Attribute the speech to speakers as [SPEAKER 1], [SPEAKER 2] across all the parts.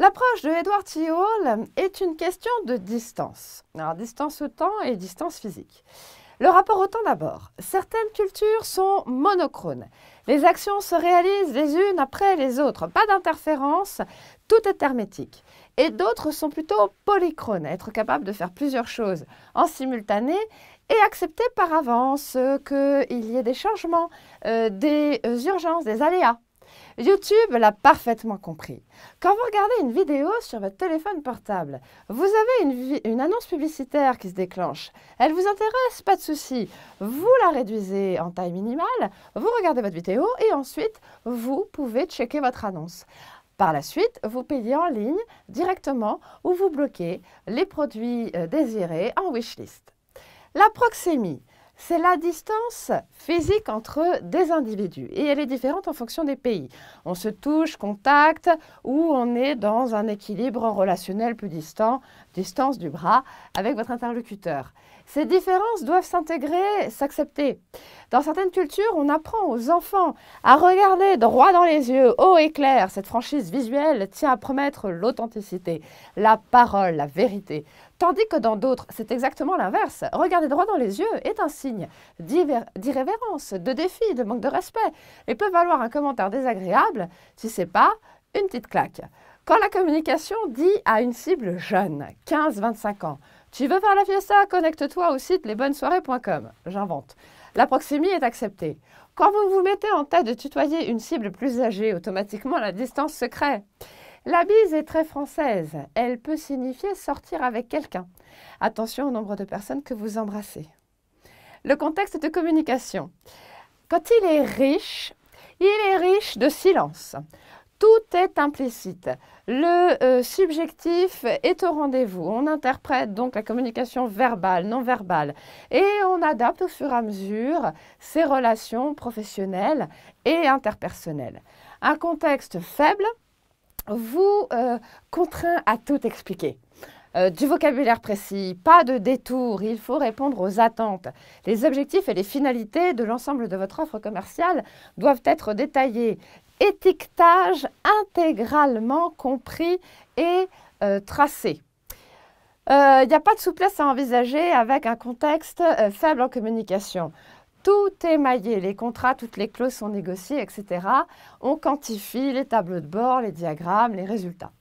[SPEAKER 1] L'approche de Edward T. Hall est une question de distance. Alors, distance au temps et distance physique. Le rapport au temps d'abord. Certaines cultures sont monochrones. Les actions se réalisent les unes après les autres, pas d'interférence, tout est hermétique. Et d'autres sont plutôt polychrones, être capable de faire plusieurs choses en simultané et accepter par avance qu'il y ait des changements, euh, des euh, urgences, des aléas. YouTube l'a parfaitement compris. Quand vous regardez une vidéo sur votre téléphone portable, vous avez une, annonce publicitaire qui se déclenche. Elle vous intéresse, pas de souci. Vous la réduisez en taille minimale, vous regardez votre vidéo et ensuite, vous pouvez checker votre annonce. Par la suite, vous payez en ligne directement ou vous bloquez les produits euh, désirés en wishlist. La proxémie c'est la distance physique entre des individus. Et elle est différente en fonction des pays. On se touche, contacte, ou on est dans un équilibre relationnel plus distant, distance du bras, avec votre interlocuteur. Ces différences doivent s'intégrer, s'accepter. Dans certaines cultures, on apprend aux enfants à regarder droit dans les yeux, haut et clair. Cette franchise visuelle tient à promettre l'authenticité, la parole, la vérité. Tandis que dans d'autres, c'est exactement l'inverse. Regarder droit dans les yeux est un signe d'irrévérence, de défi, de manque de respect, et peut valoir un commentaire désagréable si n'est pas une petite claque. Quand la communication dit à une cible jeune, 15-25 ans, tu veux faire la fiesta, connecte-toi au site lesbonnessoirées.com », J'invente. La proximité est acceptée. Quand vous vous mettez en tête de tutoyer une cible plus âgée, automatiquement la distance se crée. La bise est très française. Elle peut signifier sortir avec quelqu'un. Attention au nombre de personnes que vous embrassez. Le contexte de communication. Quand il est riche, il est riche de silence. Tout est implicite. Le euh, subjectif est au rendez-vous. On interprète donc la communication verbale, non verbale. Et on adapte au fur et à mesure ses relations professionnelles et interpersonnelles. Un contexte faible, vous euh, contraint à tout expliquer. Euh, du vocabulaire précis, pas de détour, il faut répondre aux attentes. Les objectifs et les finalités de l'ensemble de votre offre commerciale doivent être détaillés. Étiquetage intégralement compris et euh, tracé. Il n'y a pas de souplesse à envisager avec un contexte faible en communication tout est maillé, les contrats, toutes les clauses sont négociées, etc. On quantifie les tableaux de bord, les diagrammes, les résultats.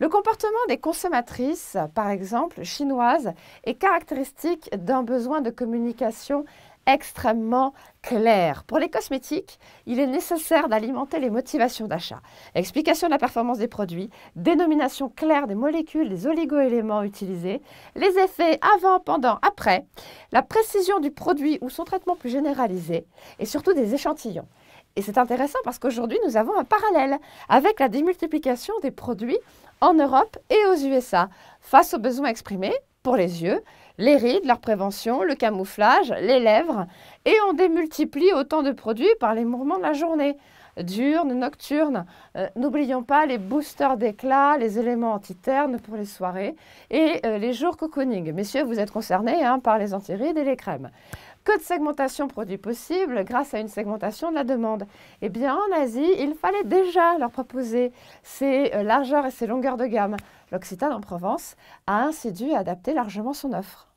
[SPEAKER 1] Le comportement des consommatrices, par exemple chinoises, est caractéristique d'un besoin de communication extrêmement clair. Pour les cosmétiques, il est nécessaire d'alimenter les motivations d'achat. Explication de la performance des produits, dénomination claire des molécules, des oligoéléments utilisés, les effets avant, pendant, après, la précision du produit ou son traitement plus généralisé, et surtout des échantillons. Et c'est intéressant parce qu'aujourd'hui, nous avons un parallèle avec la démultiplication des produits en Europe et aux USA. Face aux besoins exprimés pour les yeux, les rides, leur prévention, le camouflage, les lèvres, et on démultiplie autant de produits par les mouvements de la journée diurne, nocturne. Euh, n'oublions pas les boosters d'éclat, les éléments anti terne pour les soirées et euh, les jours cocooning. Messieurs, vous êtes concernés hein, par les anti-rides et les crèmes. Que de segmentation produit possible grâce à une segmentation de la demande Eh bien, en Asie, il fallait déjà leur proposer ces euh, largeurs et ces longueurs de gamme. L'Occitane en Provence a ainsi dû adapter largement son offre.